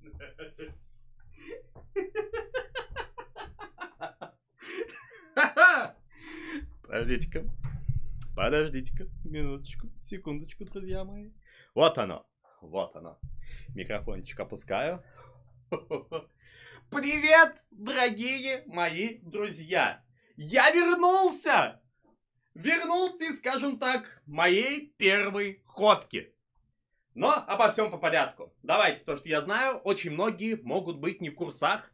Подождите-ка. Подождите-ка. Минуточку. Секундочку, друзья мои. Вот оно. Вот оно. Микрофончик опускаю. Привет, дорогие мои друзья! Я вернулся! Вернулся, скажем так, моей первой ходки. Но обо всем по порядку. Давайте, то, что я знаю, очень многие могут быть не в курсах.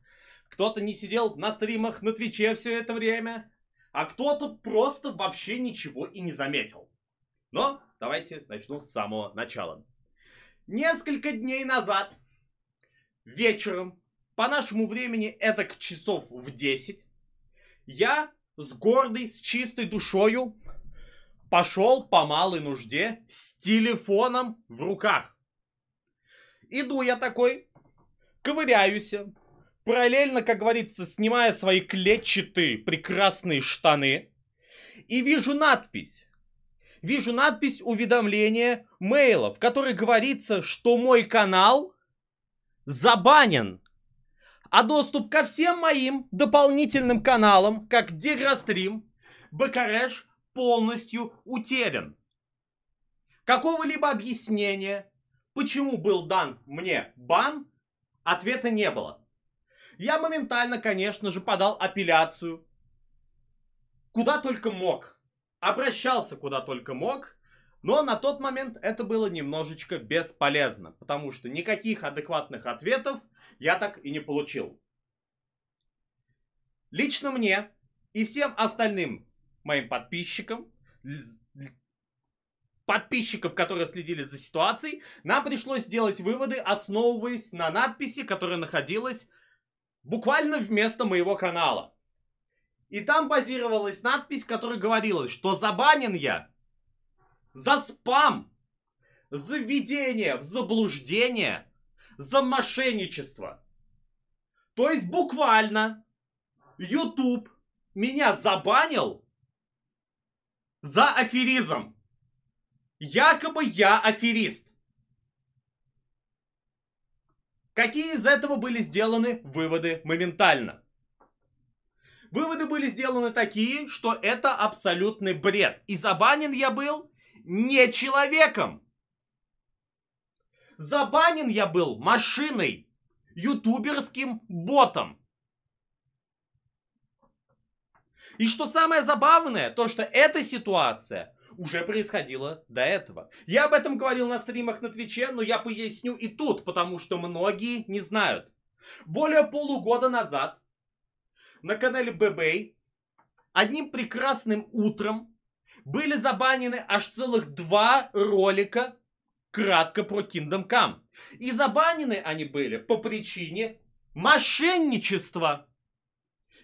Кто-то не сидел на стримах, на Твиче все это время. А кто-то просто вообще ничего и не заметил. Но давайте начну с самого начала. Несколько дней назад, вечером, по нашему времени это к часов в 10, я с гордой, с чистой душою пошел по малой нужде с телефоном в руках. Иду я такой, ковыряюсь, параллельно, как говорится, снимая свои клетчатые прекрасные штаны, и вижу надпись. Вижу надпись уведомления мейла, в которой говорится, что мой канал забанен. А доступ ко всем моим дополнительным каналам, как Деграстрим, Бакареш, полностью утерян. Какого-либо объяснения, почему был дан мне бан, ответа не было. Я моментально, конечно же, подал апелляцию. Куда только мог. Обращался куда только мог. Но на тот момент это было немножечко бесполезно, потому что никаких адекватных ответов я так и не получил. Лично мне и всем остальным моим подписчикам, подписчиков, которые следили за ситуацией, нам пришлось делать выводы, основываясь на надписи, которая находилась буквально вместо моего канала. И там базировалась надпись, которая говорила, что забанен я за спам, за введение в заблуждение, за мошенничество. То есть буквально YouTube меня забанил за аферизм. Якобы я аферист. Какие из этого были сделаны выводы моментально? Выводы были сделаны такие, что это абсолютный бред. И забанен я был не человеком. Забанен я был машиной, ютуберским ботом. И что самое забавное, то что эта ситуация уже происходила до этого. Я об этом говорил на стримах на Твиче, но я поясню и тут, потому что многие не знают. Более полугода назад на канале ББ а одним прекрасным утром были забанены аж целых два ролика кратко про Kingdom Come. И забанены они были по причине мошенничества.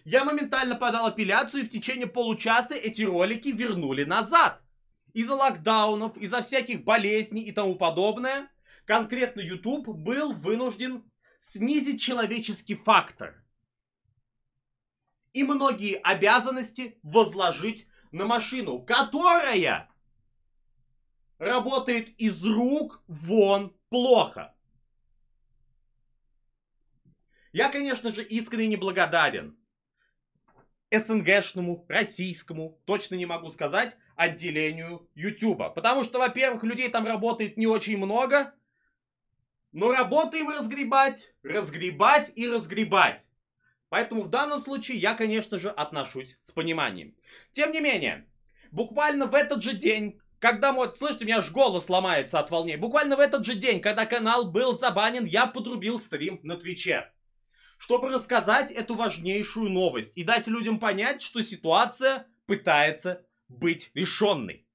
Я моментально подал апелляцию, и в течение получаса эти ролики вернули назад. Из-за локдаунов, из-за всяких болезней и тому подобное, конкретно YouTube был вынужден снизить человеческий фактор. И многие обязанности возложить на машину, которая работает из рук вон плохо. Я, конечно же, искренне благодарен СНГшному, российскому, точно не могу сказать, отделению Ютуба. Потому что, во-первых, людей там работает не очень много, но работаем разгребать, разгребать и разгребать. Поэтому в данном случае я, конечно же, отношусь с пониманием. Тем не менее, буквально в этот же день, когда мой... Слышите, у меня аж голос ломается от волнения. Буквально в этот же день, когда канал был забанен, я подрубил стрим на Твиче чтобы рассказать эту важнейшую новость и дать людям понять, что ситуация пытается быть решенной.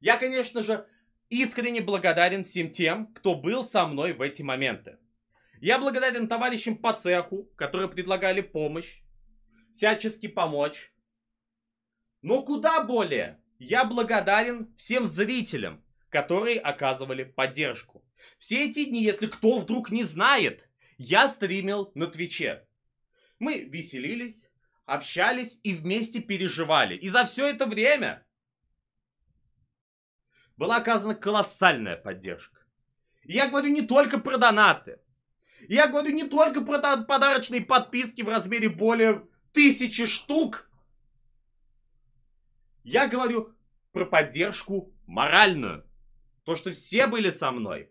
Я, конечно же, искренне благодарен всем тем, кто был со мной в эти моменты. Я благодарен товарищам по цеху, которые предлагали помощь, всячески помочь. Но куда более я благодарен всем зрителям, которые оказывали поддержку. Все эти дни, если кто вдруг не знает, я стримил на Твиче. Мы веселились, общались и вместе переживали. И за все это время была оказана колоссальная поддержка. И я говорю не только про донаты. я говорю не только про подарочные подписки в размере более тысячи штук. Я говорю про поддержку моральную. То, что все были со мной.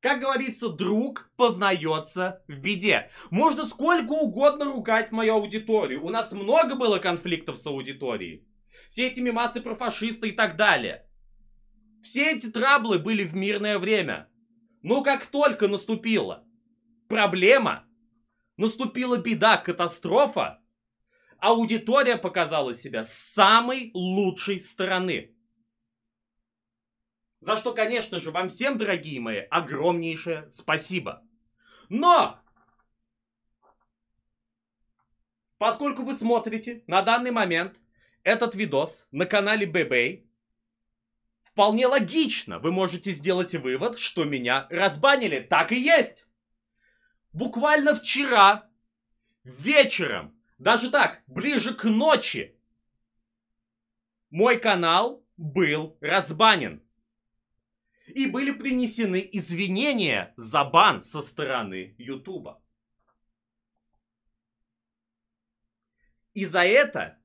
Как говорится, друг познается в беде. Можно сколько угодно ругать мою аудиторию. У нас много было конфликтов с аудиторией. Все эти мемасы про фашисты и так далее. Все эти траблы были в мирное время. Но как только наступила проблема, наступила беда, катастрофа, аудитория показала себя с самой лучшей стороны. За что, конечно же, вам всем, дорогие мои, огромнейшее спасибо. Но! Поскольку вы смотрите на данный момент этот видос на канале Бэбэй, вполне логично вы можете сделать вывод, что меня разбанили. Так и есть! Буквально вчера вечером, даже так, ближе к ночи, мой канал был разбанен. И были принесены извинения за бан со стороны Ютуба. И за это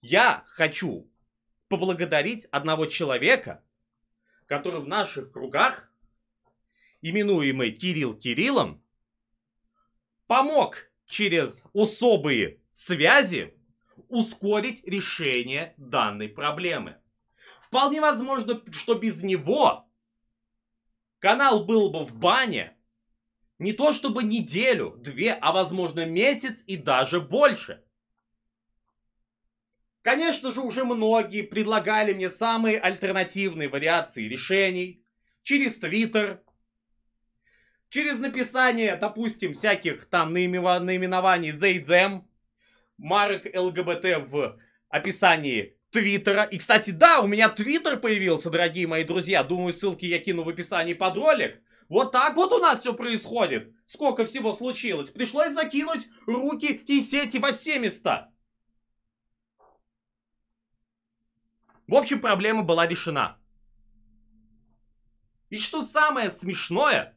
я хочу поблагодарить одного человека, который в наших кругах, именуемый Кирилл Кириллом, помог через особые связи ускорить решение данной проблемы. Вполне возможно, что без него канал был бы в бане не то чтобы неделю, две, а возможно месяц и даже больше. Конечно же, уже многие предлагали мне самые альтернативные вариации решений через Твиттер, через написание, допустим, всяких там наименований they, them, марок ЛГБТ в описании Твиттера. И, кстати, да, у меня Твиттер появился, дорогие мои друзья. Думаю, ссылки я кину в описании под ролик. Вот так вот у нас все происходит. Сколько всего случилось. Пришлось закинуть руки и сети во все места. В общем, проблема была решена. И что самое смешное,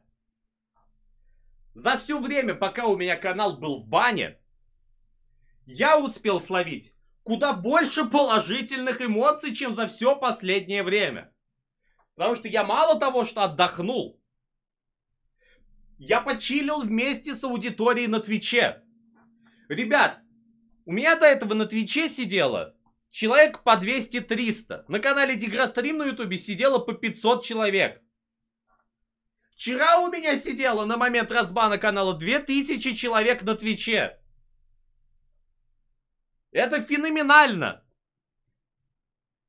за все время, пока у меня канал был в бане, я успел словить куда больше положительных эмоций, чем за все последнее время. Потому что я мало того, что отдохнул, я почилил вместе с аудиторией на Твиче. Ребят, у меня до этого на Твиче сидело человек по 200-300. На канале Деграстрим на Ютубе сидело по 500 человек. Вчера у меня сидело на момент разбана канала 2000 человек на Твиче. Это феноменально!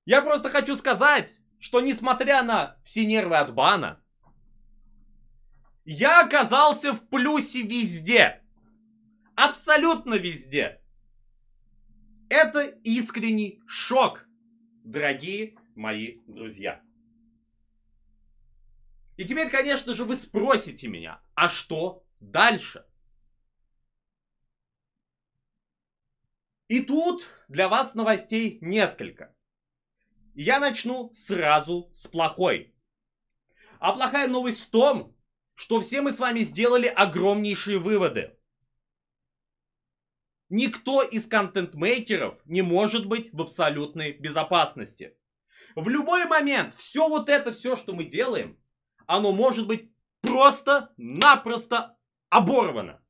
Я просто хочу сказать, что несмотря на все нервы от бана, я оказался в плюсе везде. Абсолютно везде. Это искренний шок, дорогие мои друзья. И теперь, конечно же, вы спросите меня, а что дальше? И тут для вас новостей несколько. Я начну сразу с плохой. А плохая новость в том, что все мы с вами сделали огромнейшие выводы. Никто из контент-мейкеров не может быть в абсолютной безопасности. В любой момент все вот это, все, что мы делаем, оно может быть просто-напросто оборвано.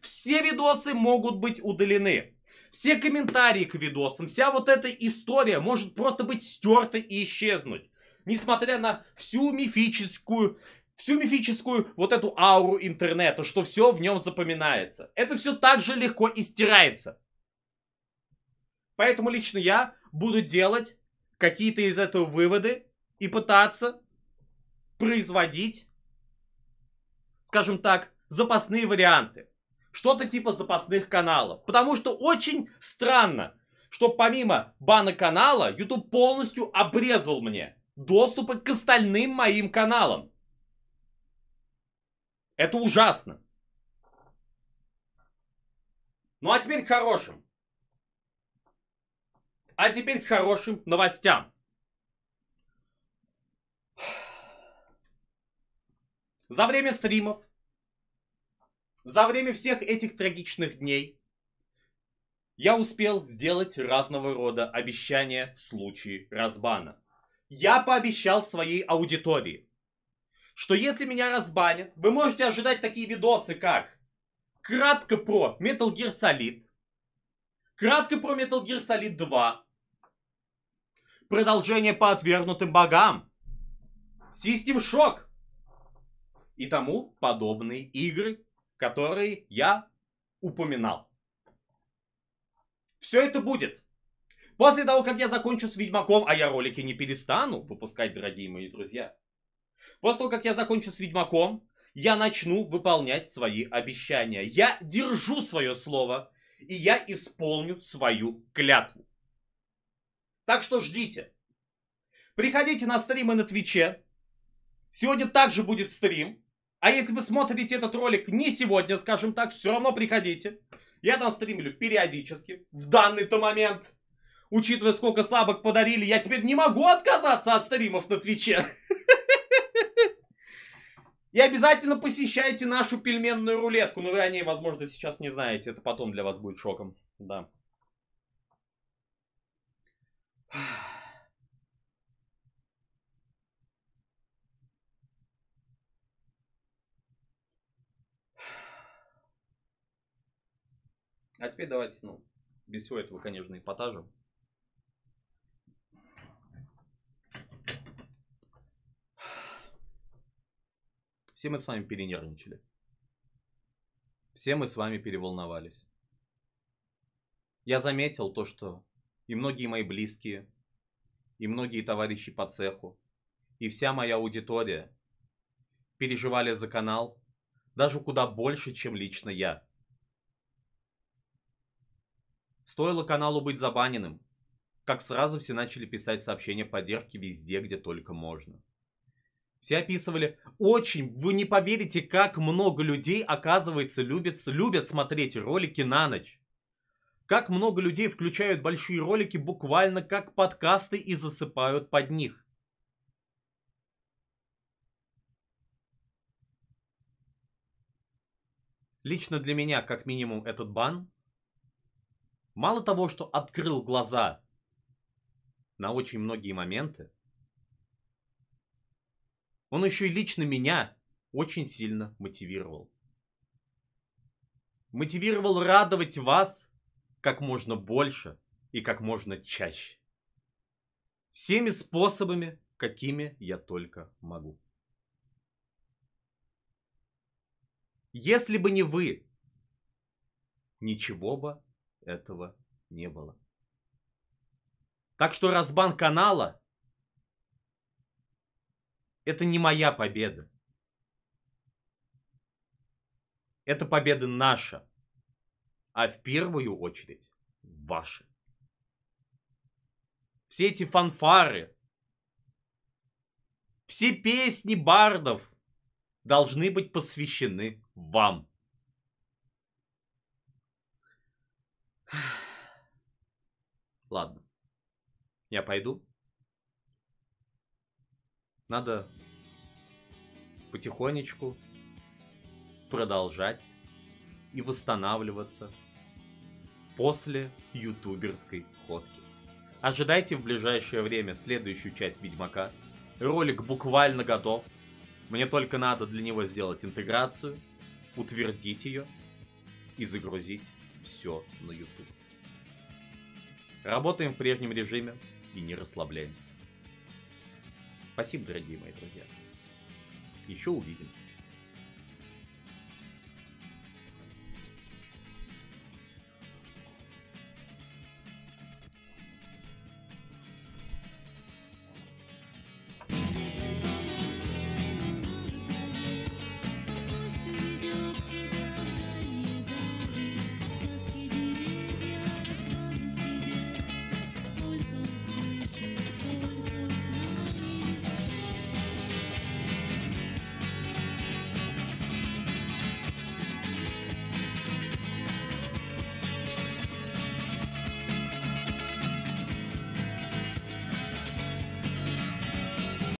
Все видосы могут быть удалены. Все комментарии к видосам, вся вот эта история может просто быть стерта и исчезнуть. Несмотря на всю мифическую всю мифическую вот эту ауру интернета, что все в нем запоминается. Это все так же легко и стирается. Поэтому лично я буду делать какие-то из этого выводы и пытаться производить, скажем так, запасные варианты что-то типа запасных каналов. Потому что очень странно, что помимо бана канала, YouTube полностью обрезал мне доступы к остальным моим каналам. Это ужасно. Ну а теперь к хорошим. А теперь к хорошим новостям. За время стримов за время всех этих трагичных дней я успел сделать разного рода обещания в случае разбана. Я пообещал своей аудитории, что если меня разбанят, вы можете ожидать такие видосы, как кратко про Metal Gear Solid, кратко про Metal Gear Solid 2, продолжение по отвергнутым богам, System Shock и тому подобные игры, которые я упоминал. Все это будет. После того, как я закончу с Ведьмаком, а я ролики не перестану выпускать, дорогие мои друзья. После того, как я закончу с Ведьмаком, я начну выполнять свои обещания. Я держу свое слово, и я исполню свою клятву. Так что ждите. Приходите на стримы на Твиче. Сегодня также будет стрим. А если вы смотрите этот ролик не сегодня, скажем так, все равно приходите. Я там стримлю периодически, в данный-то момент. Учитывая, сколько сабок подарили, я теперь не могу отказаться от стримов на Твиче. И обязательно посещайте нашу пельменную рулетку. Но ну, вы о ней, возможно, сейчас не знаете. Это потом для вас будет шоком. Да. А теперь давайте, ну, без всего этого, конечно, эпатажа. Все мы с вами перенервничали. Все мы с вами переволновались. Я заметил то, что и многие мои близкие, и многие товарищи по цеху, и вся моя аудитория переживали за канал даже куда больше, чем лично я. Стоило каналу быть забаненным, как сразу все начали писать сообщения поддержки везде, где только можно. Все описывали, очень, вы не поверите, как много людей, оказывается, любят, любят смотреть ролики на ночь. Как много людей включают большие ролики буквально как подкасты и засыпают под них. Лично для меня, как минимум, этот бан мало того, что открыл глаза на очень многие моменты, он еще и лично меня очень сильно мотивировал. Мотивировал радовать вас как можно больше и как можно чаще. Всеми способами, какими я только могу. Если бы не вы, ничего бы этого не было. Так что разбан канала это не моя победа. Это победа наша. А в первую очередь ваша. Все эти фанфары, все песни бардов должны быть посвящены вам. Ладно. Я пойду. Надо потихонечку продолжать и восстанавливаться после ютуберской ходки. Ожидайте в ближайшее время следующую часть Ведьмака. Ролик буквально готов. Мне только надо для него сделать интеграцию, утвердить ее и загрузить все на YouTube. Работаем в прежнем режиме и не расслабляемся. Спасибо, дорогие мои друзья. Еще увидимся.